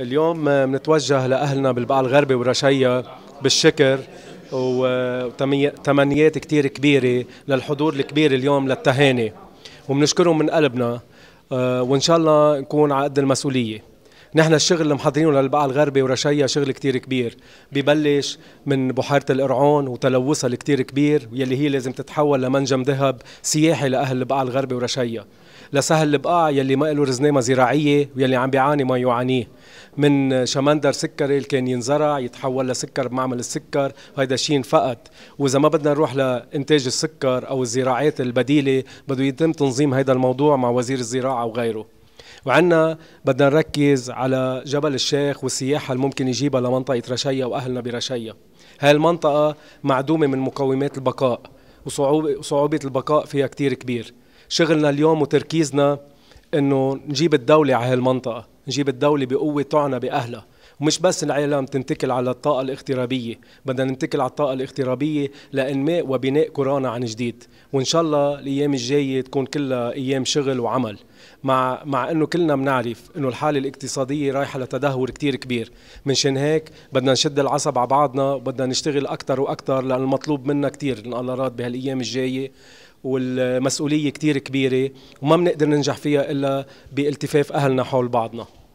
اليوم بنتوجه آه، لاهلنا بالبقعه الغربي ورشيا بالشكر وتمنيات كتير كبيرة للحضور الكبير اليوم للتهاني وبنشكرهم من قلبنا آه، وإن شاء الله نكون على قد المسؤولية نحن الشغل اللي محضرينه للبقعة الغربي ورشيا شغل كتير كبير ببلش من بحيرة القرعون وتلوثها الكتير كبير يلي هي لازم تتحول لمنجم ذهب سياحي لأهل البقعة الغربي ورشيا لسهل البقاع يلي ما له رزنامه زراعيه ويلي عم بيعاني ما يعانيه من شمندر سكري اللي كان ينزرع يتحول لسكر بمعمل السكر هيدا شيء انفقد واذا ما بدنا نروح لانتاج السكر او الزراعات البديله بده يتم تنظيم هيدا الموضوع مع وزير الزراعه وغيره وعندنا بدنا نركز على جبل الشيخ والسياحه اللي ممكن يجيبها لمنطقه رشيا واهلنا برشيا هاي المنطقه معدومه من مقومات البقاء وصعوبه صعوبه البقاء فيها كتير كبير شغلنا اليوم وتركيزنا انه نجيب الدوله على هالمنطقه نجيب الدوله بقوه تعنى باهلها ومش بس العالم تنتكل على الطاقة الاغترابية بدنا ننتكل على الطاقة الاغترابية لإنماء وبناء كورونا عن جديد وإن شاء الله الأيام الجاية تكون كلها أيام شغل وعمل مع مع انه كلنا بنعرف انه الحاله الاقتصاديه رايحه لتدهور كتير كبير منشان هيك بدنا نشد العصب على بعضنا وبدنا نشتغل اكثر واكثر لان المطلوب منا كتير راد بهالايام الجايه والمسؤوليه كتير كبيره وما بنقدر ننجح فيها الا بالتفاف اهلنا حول بعضنا